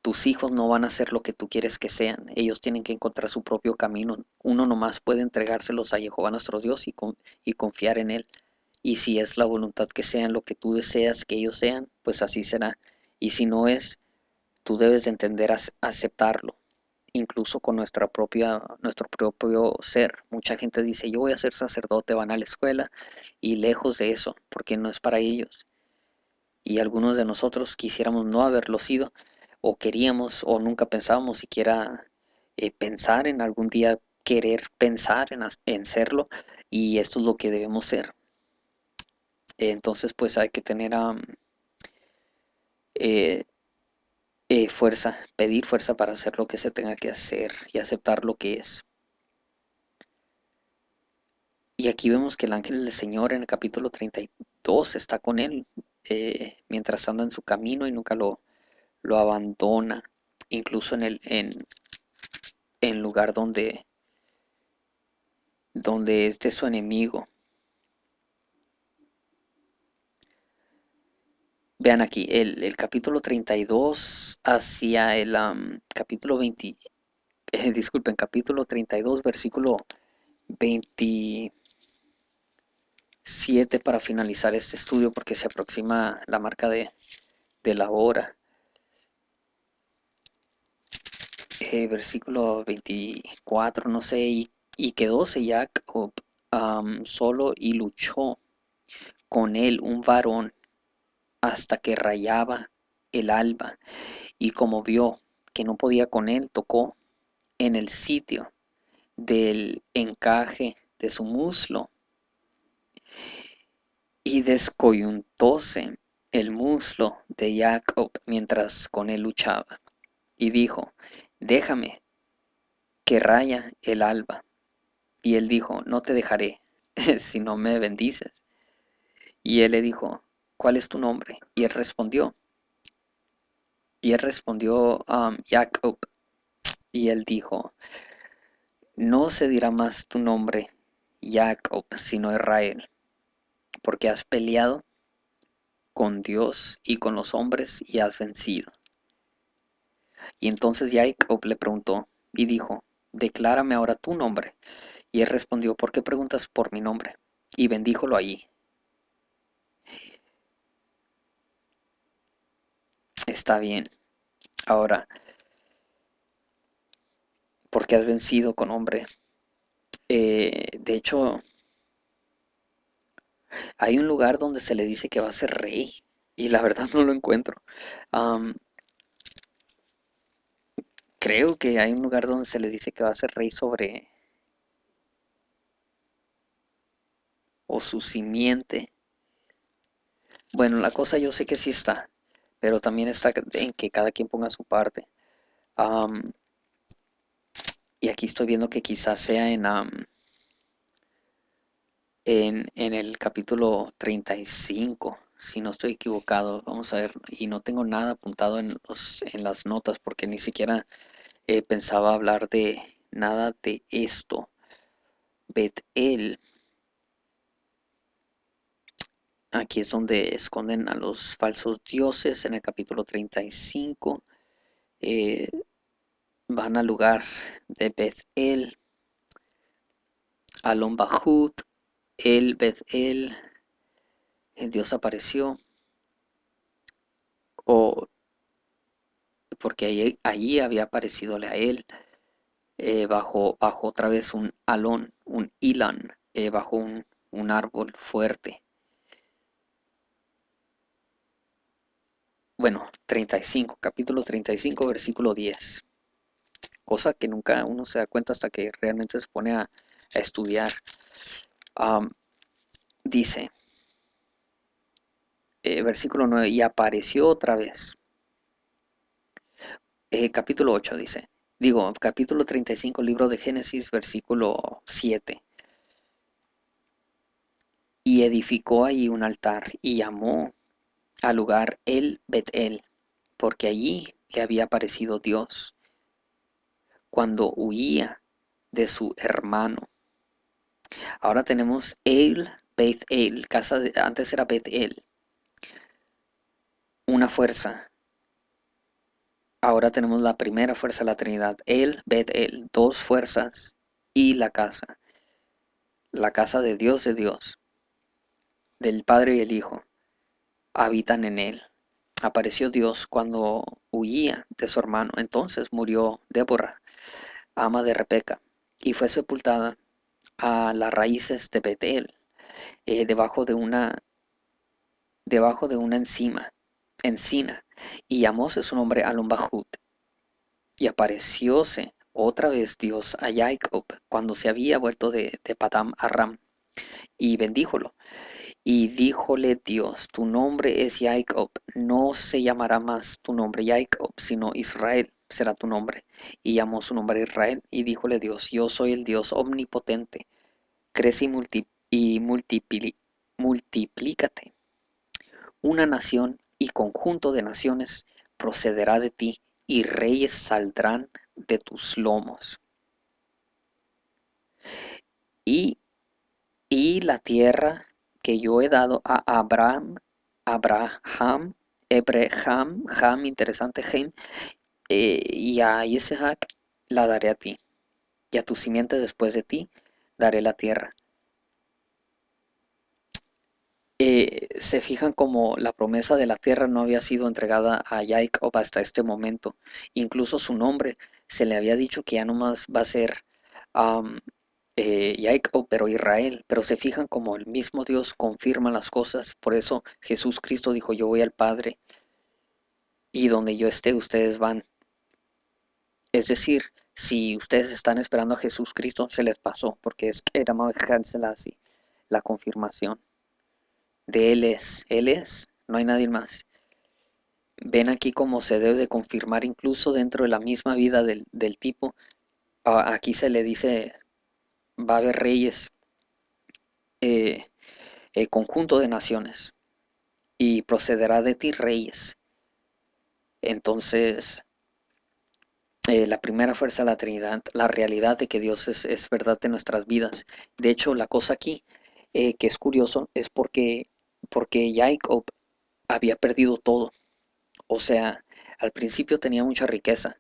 Tus hijos no van a ser lo que tú quieres que sean. Ellos tienen que encontrar su propio camino. Uno nomás puede entregárselos a Jehová nuestro Dios y, y confiar en Él. Y si es la voluntad que sean lo que tú deseas que ellos sean, pues así será. Y si no es, tú debes de entender aceptarlo incluso con nuestra propia, nuestro propio ser. Mucha gente dice, yo voy a ser sacerdote, van a la escuela, y lejos de eso, porque no es para ellos. Y algunos de nosotros quisiéramos no haberlo sido, o queríamos, o nunca pensábamos siquiera eh, pensar en algún día querer pensar en, serlo, y esto es lo que debemos ser. Entonces, pues hay que tener a... Eh, fuerza, pedir fuerza para hacer lo que se tenga que hacer y aceptar lo que es. Y aquí vemos que el ángel del Señor en el capítulo 32 está con él eh, mientras anda en su camino y nunca lo, lo abandona, incluso en el en, en lugar donde, donde es de su enemigo. Vean aquí, el, capítulo 32 hacia el capítulo 20, eh, disculpen, capítulo 32, versículo 27 para finalizar este estudio porque se aproxima la marca de, la hora. Eh, versículo 24, no sé, y, y quedóse solo y luchó con él un varón hasta que rayaba el alba, y como vio que no podía con él, tocó en el sitio del encaje de su muslo y descoyuntóse el muslo de Jacob mientras con él luchaba y dijo, déjame que raya el alba. Y él dijo, no te dejaré si no me bendices. Y él le dijo, ¿cuál es tu nombre? Y él respondió. Y él respondió, a um, Jacob. Y él dijo, no se dirá más tu nombre, Jacob, sino Israel, porque has peleado con Dios y con los hombres y has vencido. Y entonces Jacob le preguntó y dijo, declárame ahora tu nombre. Y él respondió, ¿por qué preguntas por mi nombre? Y bendíjolo allí. está bien. Ahora, porque has vencido con hombre. Eh, de hecho, hay un lugar donde se le dice que va a ser rey y la verdad no lo encuentro. creo que hay un lugar donde se le dice que va a ser rey sobre o su simiente. Bueno, la cosa yo sé que sí está pero también está en que cada quien ponga su parte. y aquí estoy viendo que quizás sea en, en, el capítulo 35, si no estoy equivocado. Vamos a ver, y no tengo nada apuntado en, las notas porque ni siquiera eh, pensaba hablar de nada de esto. el Aquí es donde esconden a los falsos dioses en el capítulo 35. Eh, van al lugar de Bez-el, Alon Bajut, el Bethel, el Dios apareció. porque allí, había aparecido a él eh, bajo, bajo otra vez un Alon, un ilan, eh, bajo un, un árbol fuerte. bueno, 35, capítulo 35, versículo 10. Cosa que nunca uno se da cuenta hasta que realmente se pone a, estudiar. dice, eh, versículo 9, y apareció otra vez. Eh, capítulo 8 dice, digo, capítulo 35, libro de Génesis, versículo 7. Y edificó ahí un altar y llamó al lugar el Betel, porque allí le había aparecido Dios cuando huía de su hermano. Ahora tenemos el Beth El, casa de, antes era Beth El, una fuerza. Ahora tenemos la primera fuerza de la Trinidad, el Beth El, dos fuerzas y la casa, la casa de Dios de Dios, del Padre y el Hijo habitan en él. Apareció Dios cuando huía de su hermano. Entonces murió Débora, ama de Rebeca, y fue sepultada a las raíces de Betel, eh, debajo de una debajo de una encima, encina, y llamóse su nombre Alumbajut. Y aparecióse otra vez Dios a Jacob cuando se había vuelto de, de Padam a Ram, y bendíjolo, y díjole Dios, tu nombre es Jacob, no se llamará más tu nombre Jacob, sino Israel será tu nombre. Y llamó su nombre Israel y díjole Dios, yo soy el Dios omnipotente, crece y, multiplícate. Una nación y conjunto de naciones procederá de ti y reyes saldrán de tus lomos. Y, y la tierra que yo he dado a Abraham, Abraham, Abraham, Ham, interesante Hem, eh, y a Isaac la daré a ti, y a tu simiente después de ti daré la tierra. Eh, se fijan como la promesa de la tierra no había sido entregada a Jacob hasta este momento. Incluso su nombre se le había dicho que ya no más va a ser eh, y oh, pero Israel, pero se fijan como el mismo Dios confirma las cosas, por eso Jesús Cristo dijo, yo voy al Padre, y donde yo esté ustedes van. Es decir, si ustedes están esperando a Jesús Cristo, se les pasó, porque es que era más así, la confirmación. De Él es, Él es, no hay nadie más. Ven aquí cómo se debe de confirmar incluso dentro de la misma vida del, del tipo. Ah, aquí se le dice va a haber reyes, eh, el conjunto de naciones, y procederá de ti reyes. Entonces, eh, la primera fuerza de la Trinidad, la realidad de que Dios es, verdad en nuestras vidas. De hecho, la cosa aquí eh, que es curioso es porque, porque Jacob había perdido todo. O sea, al principio tenía mucha riqueza.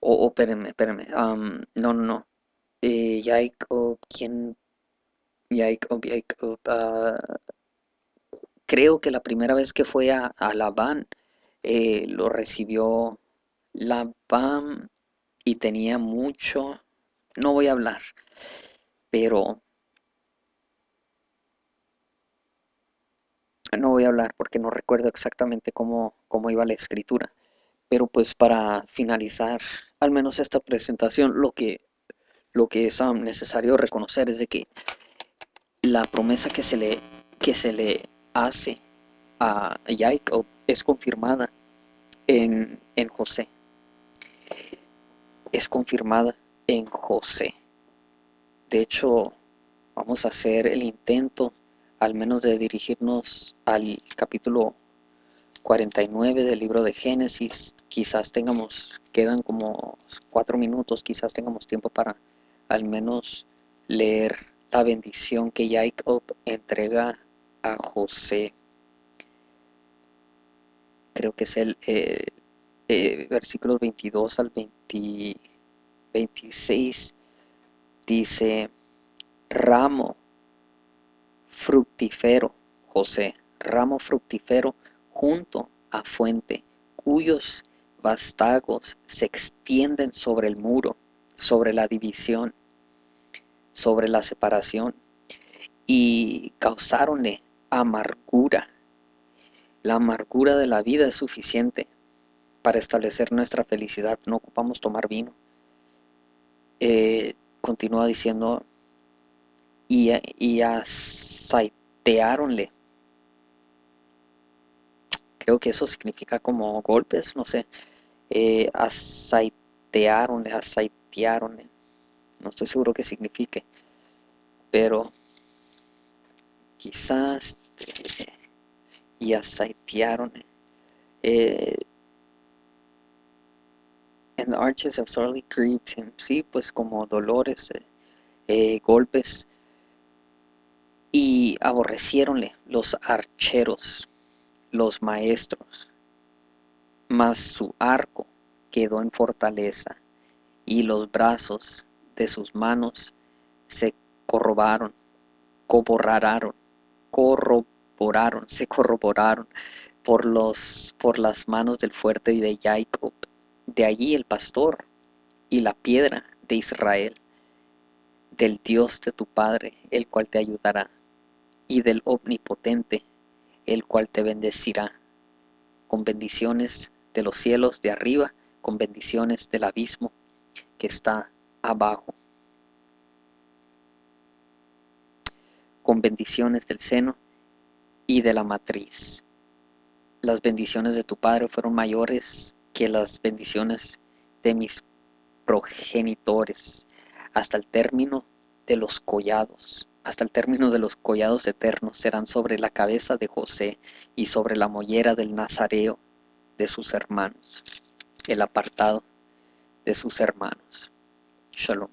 O, o, espérenme, espérenme. no, no, no. Eh, Jacob, quien ah, creo que la primera vez que fue a, a Labán, eh, lo recibió Labán y tenía mucho, no voy a hablar, pero no voy a hablar porque no recuerdo exactamente cómo iba la escritura. Pero pues para finalizar al menos esta presentación, lo que lo que es um, necesario reconocer es de que la promesa que se le, que se le hace a Jacob es confirmada en, en José. Es confirmada en José. De hecho, vamos a hacer el intento al menos de dirigirnos al capítulo 49 del libro de Génesis. Quizás tengamos, quedan como cuatro minutos, quizás tengamos tiempo para al menos leer la bendición que Jacob entrega a José. Creo que es el eh, eh, versículo 22 al 26. Dice, ramo fructífero, José, ramo fructífero junto a fuente, cuyos vástagos se extienden sobre el muro, sobre la división sobre la separación y causaronle amargura. La amargura de la vida es suficiente para establecer nuestra felicidad. No ocupamos tomar vino. Eh, continúa diciendo, y, y Creo que eso significa como golpes, no sé. Eh, asaitearonle, no estoy seguro qué signifique, pero quizás y asaitearon. Eh, en and the arches have sorely grieved him. Sí, pues como dolores, eh, eh, golpes. Y aborrecieronle los archeros, los maestros. Mas su arco quedó en fortaleza y los brazos de sus manos se corrobaron, corroboraron, corroboraron, se corroboraron por, los, por las manos del fuerte y de Jacob. De allí el pastor y la piedra de Israel, del Dios de tu Padre, el cual te ayudará, y del Omnipotente, el cual te bendecirá, con bendiciones de los cielos de arriba, con bendiciones del abismo que está abajo. Con bendiciones del seno y de la matriz. Las bendiciones de tu padre fueron mayores que las bendiciones de mis progenitores hasta el término de los collados, hasta el término de los collados eternos serán sobre la cabeza de José y sobre la mollera del Nazareo de sus hermanos, el apartado de sus hermanos. 沙龙。